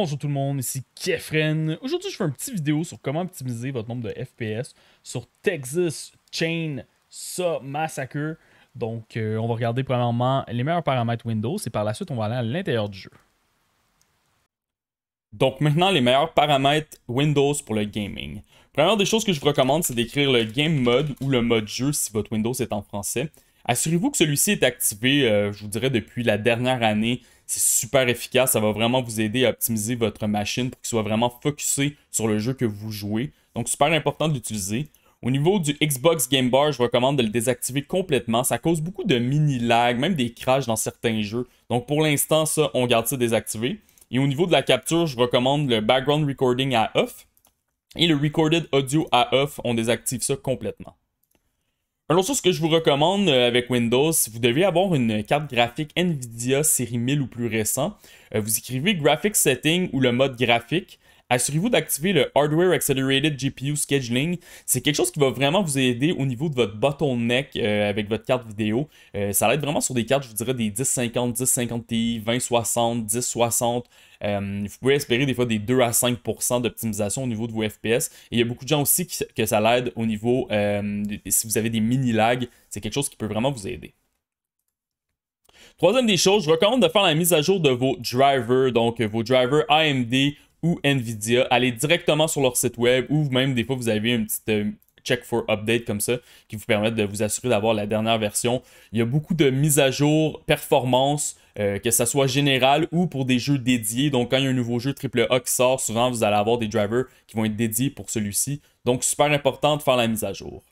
Bonjour tout le monde, ici Kefren. Aujourd'hui, je fais une petite vidéo sur comment optimiser votre nombre de FPS sur Texas Chain Saw Massacre. Donc, euh, on va regarder premièrement les meilleurs paramètres Windows et par la suite, on va aller à l'intérieur du jeu. Donc maintenant, les meilleurs paramètres Windows pour le gaming. Première des choses que je vous recommande, c'est d'écrire le game mode ou le mode jeu si votre Windows est en français. Assurez-vous que celui-ci est activé, euh, je vous dirais, depuis la dernière année c'est super efficace. Ça va vraiment vous aider à optimiser votre machine pour qu'il soit vraiment focusé sur le jeu que vous jouez. Donc, super important de l'utiliser. Au niveau du Xbox Game Bar, je recommande de le désactiver complètement. Ça cause beaucoup de mini-lag, même des crashs dans certains jeux. Donc, pour l'instant, ça, on garde ça désactivé. Et au niveau de la capture, je recommande le background recording à off et le recorded audio à off. On désactive ça complètement. Alors autre que je vous recommande euh, avec Windows, si vous devez avoir une carte graphique NVIDIA série 1000 ou plus récent, euh, vous écrivez Graphic Setting ou le mode graphique assurez-vous d'activer le Hardware Accelerated GPU Scheduling. C'est quelque chose qui va vraiment vous aider au niveau de votre bottleneck euh, avec votre carte vidéo. Euh, ça l'aide vraiment sur des cartes, je vous dirais, des 1050, 1050 Ti, 2060, 1060. Euh, vous pouvez espérer des fois des 2 à 5 d'optimisation au niveau de vos FPS. Et il y a beaucoup de gens aussi que ça l'aide au niveau, si vous avez des mini-lags, c'est quelque chose qui peut vraiment vous aider. Troisième des choses, je recommande de faire la mise à jour de vos drivers, donc vos drivers AMD ou Nvidia, allez directement sur leur site web ou même des fois vous avez une petite euh, check for update comme ça qui vous permet de vous assurer d'avoir la dernière version. Il y a beaucoup de mises à jour, performance euh, que ça soit général ou pour des jeux dédiés. Donc quand il y a un nouveau jeu AAA qui sort, souvent vous allez avoir des drivers qui vont être dédiés pour celui-ci. Donc super important de faire la mise à jour.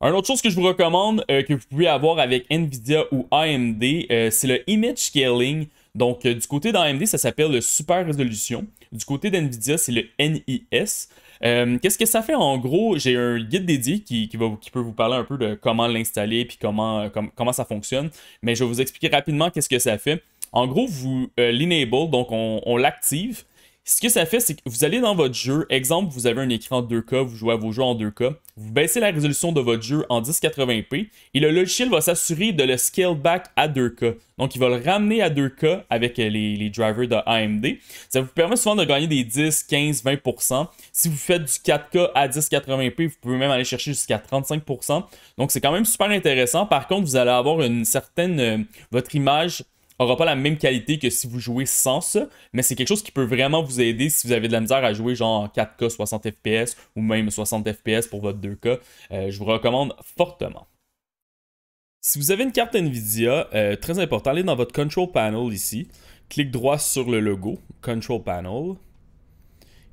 Une autre chose que je vous recommande euh, que vous pouvez avoir avec Nvidia ou AMD, c'est le image scaling. Donc, euh, du côté d'AMD, ça s'appelle le Super Résolution. Du côté d'NVIDIA, c'est le NIS. Euh, qu'est-ce que ça fait en gros J'ai un guide dédié qui, qui, peut vous parler un peu de comment l'installer puis comment, euh, comment ça fonctionne. Mais je vais vous expliquer rapidement qu'est-ce que ça fait. En gros, vous l'enable, donc on l'active. Ce que ça fait, c'est que vous allez dans votre jeu. Exemple, vous avez un écran 2K, vous jouez à vos jeux en 2K. Vous baissez la résolution de votre jeu en 1080p et le logiciel va s'assurer de le scale back à 2K. Donc, il va le ramener à 2K avec euh, les, les drivers de AMD. Ça vous permet souvent de gagner des 10, 15, 20%. Si vous faites du 4K à 1080p, vous pouvez même aller chercher jusqu'à 35%. Donc, c'est quand même super intéressant. Par contre, vous allez avoir une certaine... Euh, votre image aura pas la même qualité que si vous jouez sans ça, mais c'est quelque chose qui peut vraiment vous aider si vous avez de la misère à jouer genre 4K 60 FPS ou même 60 FPS pour votre 2K. Euh, je vous recommande fortement. Si vous avez une carte Nvidia, euh, très important, allez dans votre Control Panel ici, clique droit sur le logo, Control Panel.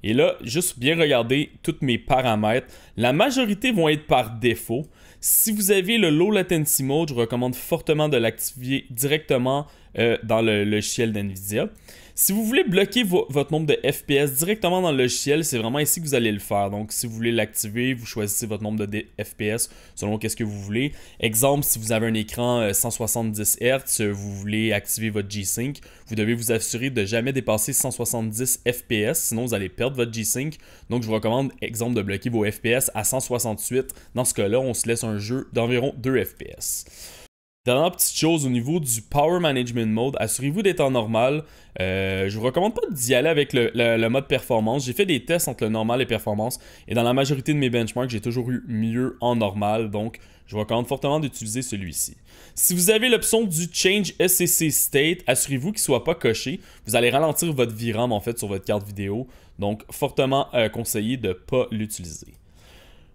Et là, juste bien regarder tous mes paramètres. La majorité vont être par défaut. Si vous avez le Low Latency Mode, je recommande fortement de l'activer directement euh, dans le logiciel d'NVIDIA. Si vous voulez bloquer votre nombre de FPS directement dans le logiciel, c'est vraiment ici que vous allez le faire. Donc, si vous voulez l'activer, vous choisissez votre nombre de FPS selon qu'est-ce que vous voulez. Exemple, si vous avez un écran 170 euh, Hz, euh, vous voulez activer votre G-Sync, vous devez vous assurer de jamais dépasser 170 FPS, sinon vous allez perdre votre G-Sync. Donc, je vous recommande, exemple, de bloquer vos FPS à 168. Dans ce cas-là, on se laisse un jeu d'environ 2 FPS. Dernière petite chose au niveau du Power Management Mode, assurez-vous d'être en normal. Euh, je vous recommande pas d'y aller avec le, mode performance. J'ai fait des tests entre le normal et performance et dans la majorité de mes benchmarks, j'ai toujours eu mieux en normal. Donc, je vous recommande fortement d'utiliser celui-ci. Si vous avez l'option du Change SCC State, assurez-vous qu'il ne soit pas coché. Vous allez ralentir votre VRAM en fait sur votre carte vidéo. Donc, fortement euh, conseillé de ne pas l'utiliser.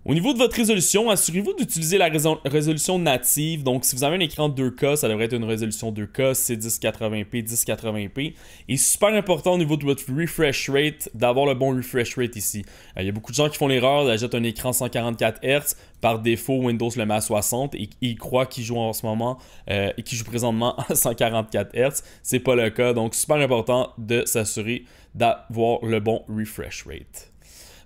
Au niveau de votre résolution, assurez-vous d'utiliser la résolution native. Donc, si vous avez un écran 2K, ça devrait être une résolution 2K, c'est 1080p, 1080p. Et super important au niveau de votre refresh rate, d'avoir le bon refresh rate ici. Euh, il y a beaucoup de gens qui font l'erreur, d'ajouter un écran 144 Hz. Par défaut, Windows le met à 60 et ils croient qu'ils jouent en ce moment euh, et qu'ils jouent présentement à 144 Hz. C'est pas le cas. Donc, super important de s'assurer d'avoir le bon refresh rate.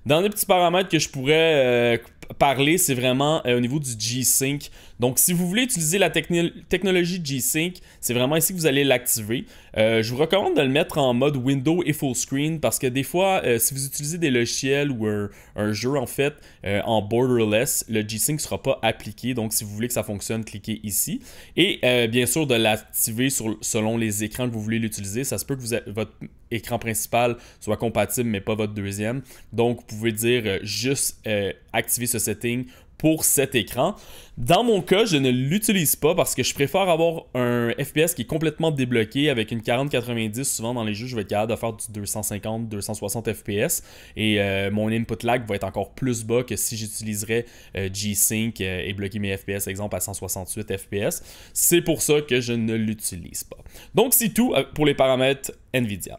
Dans les petits paramètres que je pourrais euh, parler, c'est vraiment euh, au niveau du G-Sync. Donc, si vous voulez utiliser la technologie G-Sync, c'est vraiment ici que vous allez l'activer. Euh, je vous recommande de le mettre en mode window et full screen parce que des fois, euh, si vous utilisez des logiciels ou un, jeu en fait en borderless, le G-Sync ne sera pas appliqué. Donc, si vous voulez que ça fonctionne, cliquez ici. Et bien sûr, de l'activer selon les écrans que vous voulez l'utiliser. Ça se peut que votre écran principal soit compatible, mais pas votre deuxième. Donc, vous pouvez dire juste activer ce setting pour cet écran. Dans mon cas, je ne l'utilise pas parce que je préfère avoir un FPS qui est complètement débloqué avec une 40-90. Souvent dans les jeux, je vais être capable de faire du 250-260 FPS et euh, mon input lag va être encore plus bas que si j'utiliserais euh, G-Sync euh, et bloquer mes FPS, exemple à 168 FPS. C'est pour ça que je ne l'utilise pas. Donc c'est tout pour les paramètres NVIDIA.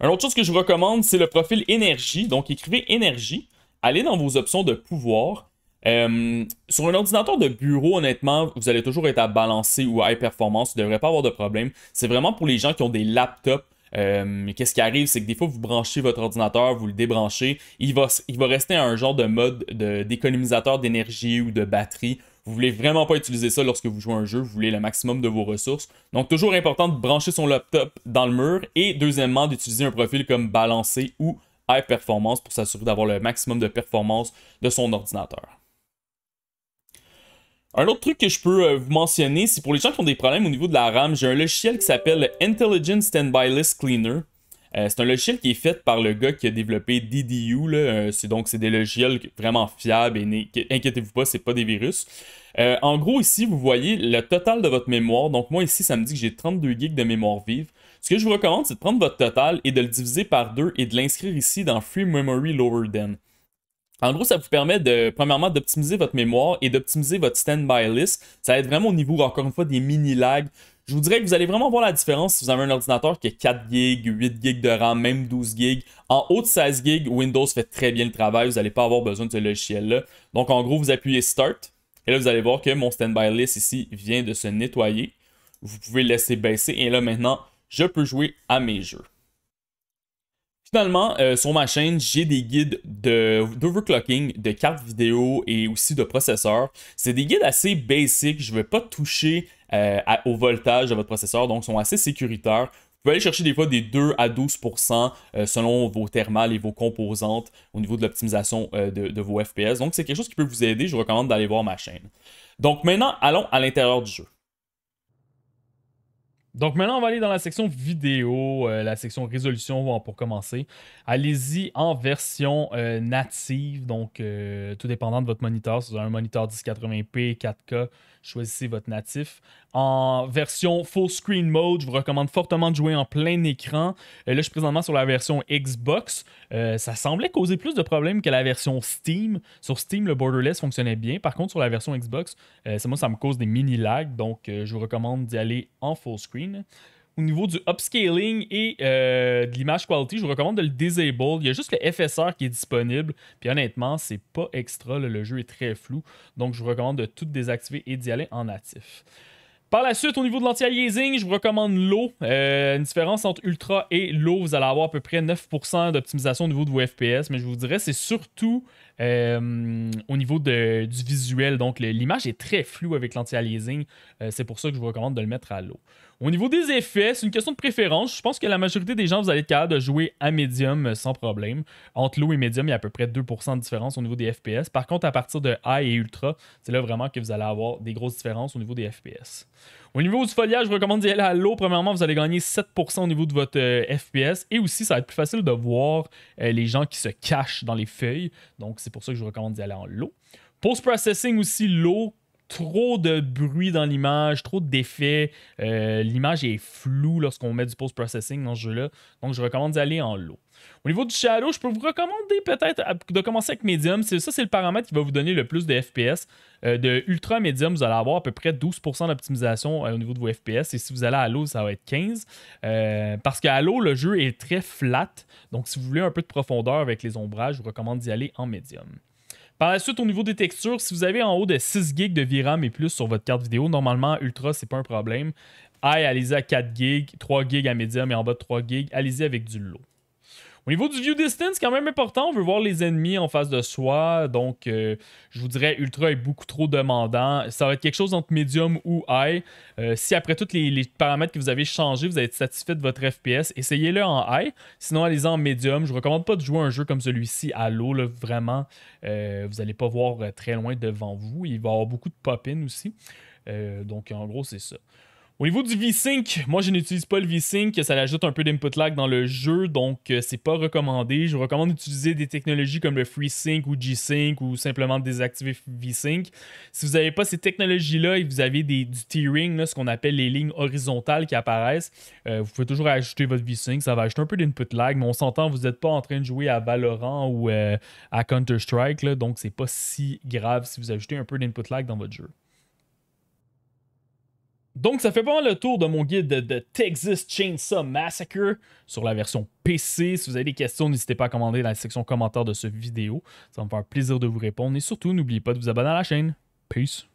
Une autre chose que je vous recommande, c'est le profil énergie. Donc écrivez énergie allez dans vos options de pouvoir. Euh, sur un ordinateur de bureau, honnêtement, vous allez toujours être à balancer ou à high performance. Vous ne devrez pas avoir de problème. C'est vraiment pour les gens qui ont des laptops. Euh, Qu'est-ce qui arrive, c'est que des fois, vous branchez votre ordinateur, vous le débranchez. Il va, il va rester un genre de mode d'économisateur d'énergie ou de batterie. Vous voulez vraiment pas utiliser ça lorsque vous jouez un jeu, vous voulez le maximum de vos ressources. Donc toujours important de brancher son laptop dans le mur et deuxièmement d'utiliser un profil comme balancer ou High Performance pour s'assurer d'avoir le maximum de performance de son ordinateur. Un autre truc que je peux euh, vous mentionner, c'est pour les gens qui ont des problèmes au niveau de la RAM, j'ai un logiciel qui s'appelle Intelligent Standby List Cleaner. Euh, c'est un logiciel qui est fait par le gars qui a développé DDU. Euh, c'est donc c'est des logiciels vraiment fiables et inquiétez-vous pas, c'est pas des virus. en gros, ici, vous voyez le total de votre mémoire. Donc moi ici, ça me dit que j'ai 32 gigs de mémoire vive. Ce que je vous recommande, c'est de prendre votre total et de le diviser par deux et de l'inscrire ici dans Free Memory Lower Than. En gros, ça vous permet de, premièrement, d'optimiser votre mémoire et d'optimiser votre standby list. Ça va être vraiment au niveau, encore une fois, des mini-lags. Je vous dirais que vous allez vraiment voir la différence si vous avez un ordinateur qui a 4 GB, 8 GB de RAM, même 12 GB. En haut de 16 GB, Windows fait très bien le travail. Vous n'allez pas avoir besoin de ce logiciel-là. Donc, en gros, vous appuyez Start. Et là, vous allez voir que mon standby list ici vient de se nettoyer. Vous pouvez le laisser baisser. Et là, maintenant, je peux jouer à mes jeux. Finalement, euh, sur ma chaîne, j'ai des guides d'overclocking, de, de, cartes vidéo et aussi de processeurs. C'est des guides assez basiques. Je ne vais pas toucher euh, au voltage de votre processeur, donc ils sont assez sécuritaires. Vous pouvez aller chercher des fois des 2 à 12 euh, selon vos thermales et vos composantes au niveau de l'optimisation de, de, vos FPS. Donc, c'est quelque chose qui peut vous aider. Je vous recommande d'aller voir ma chaîne. Donc, maintenant, allons à l'intérieur du jeu. Donc maintenant, on va aller dans la section vidéo, euh, la section résolution pour commencer. Allez-y en version euh, native, donc euh, tout dépendant de votre moniteur. Si vous avez un moniteur 1080p, 4K, choisissez votre natif. En version full screen mode, je vous recommande fortement de jouer en plein écran. là, je suis présentement sur la version Xbox. ça semblait causer plus de problèmes que la version Steam. Sur Steam, le borderless fonctionnait bien. Par contre, sur la version Xbox, c'est moi, ça me cause des mini lags. Donc, je vous recommande d'y aller en full screen. Au niveau du upscaling et euh, de l'image quality, je vous recommande de le disable. Il y a juste le FSR qui est disponible. Puis honnêtement, c'est pas extra. le jeu est très flou. Donc, je vous recommande de tout désactiver et d'y aller en natif. Par la suite, au niveau de l'anti-aliasing, je vous recommande l'eau. Euh, une différence entre Ultra et l'eau, vous allez avoir à peu près 9% d'optimisation au niveau de vos FPS, mais je vous dirais c'est surtout euh, au niveau du visuel. Donc l'image est très floue avec l'anti-aliasing. c'est pour ça que je vous recommande de le mettre à l'eau. Au niveau des effets, c'est une question de préférence. Je pense que la majorité des gens, vous allez être capable de jouer à médium euh, sans problème. Entre low et médium, il y a à peu près 2% de différence au niveau des FPS. Par contre, à partir de high et ultra, c'est là vraiment que vous allez avoir des grosses différences au niveau des FPS. Au niveau du foliage, je recommande d'y aller à l'eau. Premièrement, vous allez gagner 7% au niveau de votre euh, FPS. Et aussi, ça va être plus facile de voir euh, les gens qui se cachent dans les feuilles. Donc, c'est pour ça que je recommande d'y aller en low. Post-processing aussi, l'eau trop de bruit dans l'image, trop d'effets. Euh, l'image est floue lorsqu'on met du post-processing dans ce jeu-là. Donc, je recommande d'y aller en low. Au niveau du shadow, je peux vous recommander peut-être de commencer avec medium. C'est ça, c'est le paramètre qui va vous donner le plus de FPS. Euh, de ultra medium, vous allez avoir à peu près 12% d'optimisation euh, au niveau de vos FPS. Et si vous allez à low, ça va être 15. parce qu'à low, le jeu est très flat. Donc, si vous voulez un peu de profondeur avec les ombrages, je vous recommande d'y aller en medium. Par la suite, au niveau des textures, si vous avez en haut de 6 GB de VRAM et plus sur votre carte vidéo, normalement, Ultra, c'est pas un problème. allez-y à 4 GB, 3 GB à médium et en bas de 3 GB, allez-y avec du lot. Au niveau du view distance, c'est quand même important. On veut voir les ennemis en face de soi. Donc, euh, je vous dirais, ultra est beaucoup trop demandant. Ça va être quelque chose entre medium ou high. Euh, si après tous les, paramètres que vous avez changés, vous êtes satisfait de votre FPS, essayez-le en high. Sinon, allez-en en medium. Je vous recommande pas de jouer un jeu comme celui-ci à l'eau. Vraiment, euh, vous n'allez pas voir très loin devant vous. Il va y avoir beaucoup de pop-in aussi. donc, en gros, c'est ça. Au niveau du V-Sync, moi je n'utilise pas le V-Sync, ça ajoute un peu d'input lag dans le jeu, donc euh, c'est pas recommandé. Je vous recommande d'utiliser des technologies comme le FreeSync ou G-Sync ou simplement désactiver V-Sync. Si vous n'avez pas ces technologies-là et que vous avez du tearing, ce qu'on appelle les lignes horizontales qui apparaissent, euh, vous pouvez toujours ajouter votre V-Sync, ça va ajouter un peu d'input lag, mais on s'entend, vous n'êtes pas en train de jouer à Valorant ou euh, à Counter-Strike, donc c'est pas si grave si vous ajoutez un peu d'input lag dans votre jeu. Donc, ça fait pas le tour de mon guide de Texas Chainsaw Massacre sur la version PC. Si vous avez des questions, n'hésitez pas à commander dans la section commentaires de cette vidéo. Ça va me faire plaisir de vous répondre. Et surtout, n'oubliez pas de vous abonner à la chaîne. Peace.